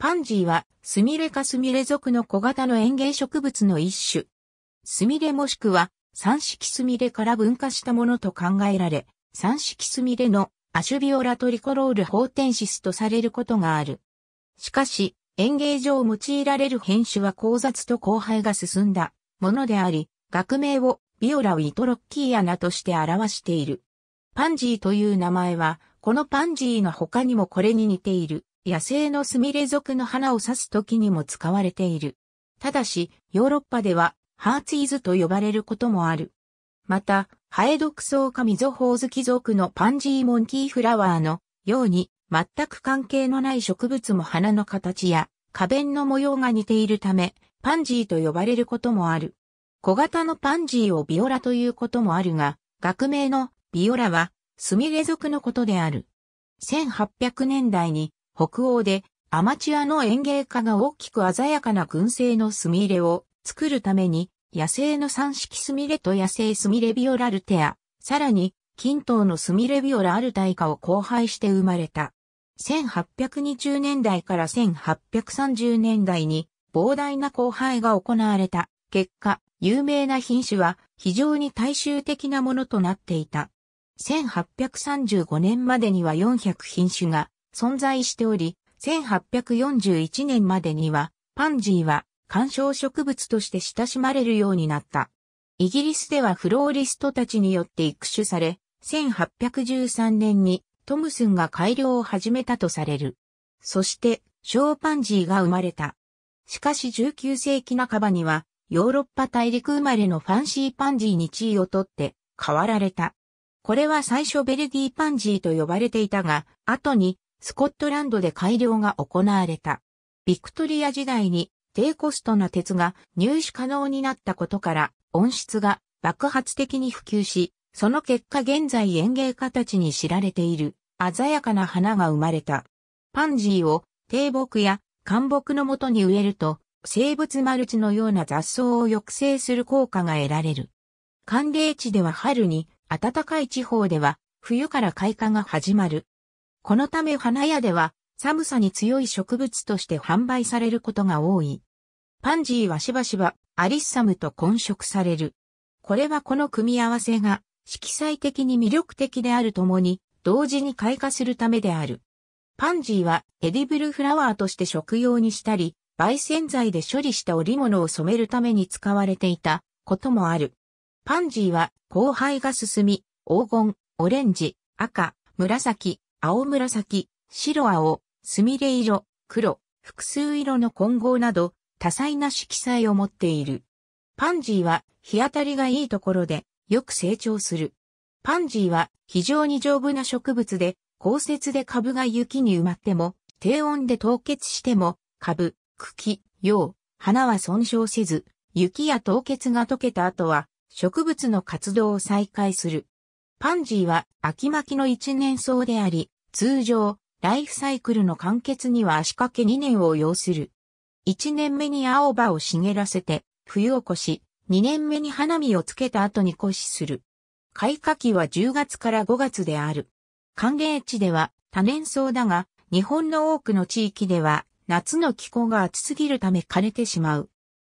パンジーは、スミレかスミレ属の小型の園芸植物の一種。スミレもしくは、三式スミレから分化したものと考えられ、三式スミレのアシュビオラトリコロールホーテンシスとされることがある。しかし、園芸上用いられる品種は交雑と交配が進んだものであり、学名をビオラウィトロッキーアナとして表している。パンジーという名前は、このパンジーの他にもこれに似ている。野生のスミレ属の花を刺す時にも使われている。ただし、ヨーロッパでは、ハーツイズと呼ばれることもある。また、ハエドクソウカミゾホウズキ属のパンジーモンキーフラワーのように、全く関係のない植物も花の形や花弁の模様が似ているため、パンジーと呼ばれることもある。小型のパンジーをビオラということもあるが、学名のビオラはスミレ属のことである。1800年代に北欧でアマチュアの園芸家が大きく鮮やかな群生のスミレを作るために野生の三色スミレと野生スミレビオラルテア、さらに均等のスミレビオラアルタイカを交配して生まれた。1820年代から1830年代に膨大な交配が行われた結果、有名な品種は非常に大衆的なものとなっていた。1835年までには400品種が存在しており、1841年までには、パンジーは観賞植物として親しまれるようになった。イギリスではフローリストたちによって育種され、1813年にトムスンが改良を始めたとされる。そして、ショーパンジーが生まれた。しかし19世紀半ばには、ヨーロッパ大陸生まれのファンシーパンジーに地位を取って変わられた。これは最初ベルギーパンジーと呼ばれていたが、後にスコットランドで改良が行われた。ビクトリア時代に低コストな鉄が入手可能になったことから温室が爆発的に普及し、その結果現在園芸家たちに知られている鮮やかな花が生まれた。パンジーを低木や干木のもとに植えると生物マルチのような雑草を抑制する効果が得られる。寒冷地では春に、暖かい地方では冬から開花が始まる。このため花屋では寒さに強い植物として販売されることが多い。パンジーはしばしばアリッサムと混色される。これはこの組み合わせが色彩的に魅力的であるともに同時に開花するためである。パンジーはエディブルフラワーとして食用にしたり、焙煎剤で処理した織物を染めるために使われていたこともある。パンジーは交配が進み、黄金、オレンジ、赤、紫、青紫、白青、すみれ色、黒、複数色の混合など多彩な色彩を持っている。パンジーは日当たりがいいところでよく成長する。パンジーは非常に丈夫な植物で、降雪で株が雪に埋まっても、低温で凍結しても、株、茎、葉、花は損傷せず、雪や凍結が溶けた後は、植物の活動を再開する。パンジーは秋巻きの一年草であり、通常、ライフサイクルの完結には足掛け2年を要する。1年目に青葉を茂らせて、冬を越し、2年目に花見をつけた後に越しする。開花期は10月から5月である。寒冷地では多年草だが、日本の多くの地域では夏の気候が暑すぎるため枯れてしまう。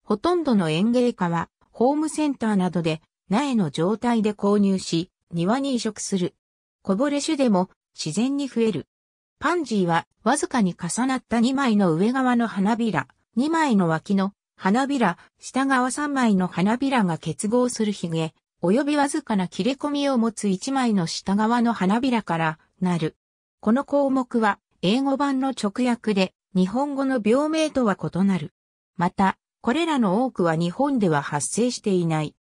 ほとんどの園芸家はホームセンターなどで苗の状態で購入し、庭に移植する。こぼれ種でも自然に増える。パンジーはわずかに重なった2枚の上側の花びら、2枚の脇の花びら、下側3枚の花びらが結合するヒゲ、及びわずかな切れ込みを持つ1枚の下側の花びらからなる。この項目は英語版の直訳で日本語の病名とは異なる。また、これらの多くは日本では発生していない。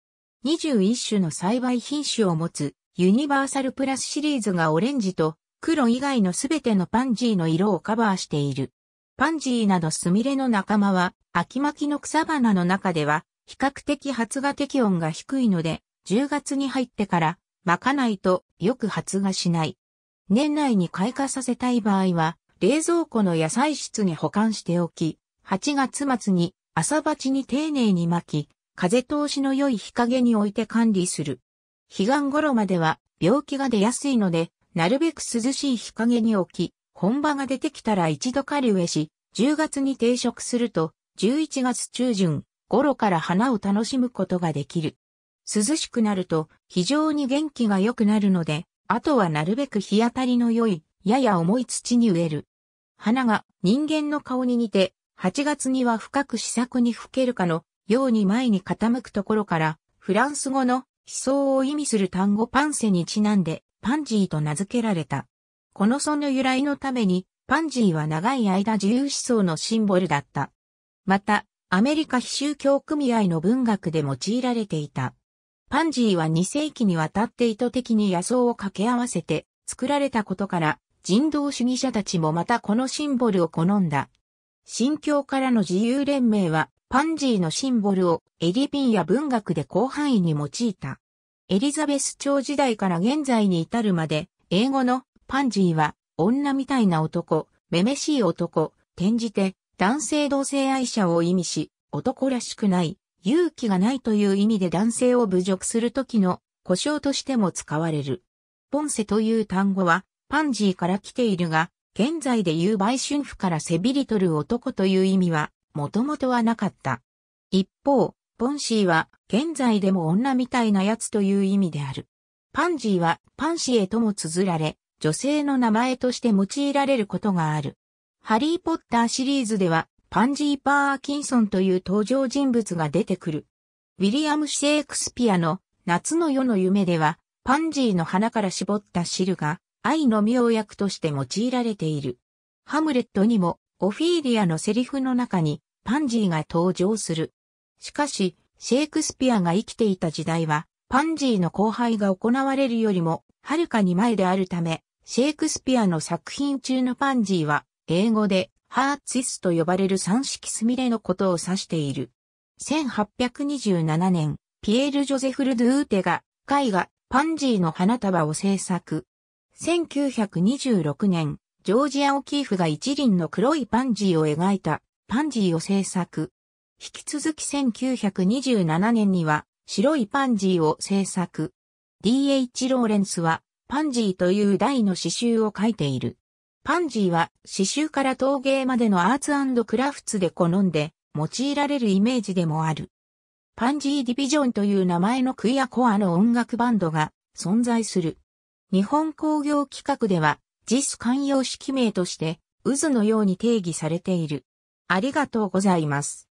21種の栽培品種を持つユニバーサルプラスシリーズがオレンジと黒以外のすべてのパンジーの色をカバーしている。パンジーなどスミレの仲間は秋巻きの草花の中では比較的発芽適温が低いので10月に入ってから巻かないとよく発芽しない。年内に開花させたい場合は冷蔵庫の野菜室に保管しておき8月末に朝鉢に丁寧に巻き風通しの良い日陰に置いて管理する。彼岸頃までは病気が出やすいので、なるべく涼しい日陰に置き、本場が出てきたら一度狩り植えし、10月に定食すると、11月中旬頃から花を楽しむことができる。涼しくなると非常に元気が良くなるので、あとはなるべく日当たりの良い、やや重い土に植える。花が人間の顔に似て、8月には深く試作に吹けるかのように前に傾くところから、フランス語の思想を意味する単語パンセにちなんで、パンジーと名付けられた。このその由来のために、パンジーは長い間自由思想のシンボルだった。また、アメリカ非宗教組合の文学で用いられていた。パンジーは2世紀にわたって意図的に野草を掛け合わせて作られたことから、人道主義者たちもまたこのシンボルを好んだ。新教からの自由連盟はパンジーのシンボルをエリピンや文学で広範囲に用いた。エリザベス朝時代から現在に至るまで、英語のパンジーは女みたいな男、めめしい男、転じて男性同性愛者を意味し、男らしくない、勇気がないという意味で男性を侮辱するときの故障としても使われる。ポンセという単語はパンジーから来ているが、現在で言う売春婦から背びり取る男という意味はもともとはなかった。一方、ポンシーは現在でも女みたいなやつという意味である。パンジーはパンシーへとも綴られ、女性の名前として用いられることがある。ハリーポッターシリーズでは、パンジー・パーキンソンという登場人物が出てくる。ウィリアム・シェイクスピアの夏の夜の夢では、パンジーの花から絞った汁が愛の妙薬として用いられている。ハムレットにもオフィーリアのセリフの中にパンジーが登場する。しかし、シェイクスピアが生きていた時代は、パンジーの後輩が行われるよりも、はるかに前であるため、シェイクスピアの作品中のパンジーは、英語で、ハーツィスと呼ばれる三色スミレのことを指している。1827年、ピエール・ジョゼフル・ドゥーテが、絵画、パンジーの花束を制作。1926年、ジョージア・オキーフが一輪の黒いパンジーを描いたパンジーを制作。引き続き1927年には白いパンジーを制作。D.H. ローレンスはパンジーという大の詩集を書いている。パンジーは詩集から陶芸までのアーツクラフツで好んで用いられるイメージでもある。パンジーディビジョンという名前のクイアコアの音楽バンドが存在する。日本工業企画では JIS 寛容式名として渦のように定義されている。ありがとうございます。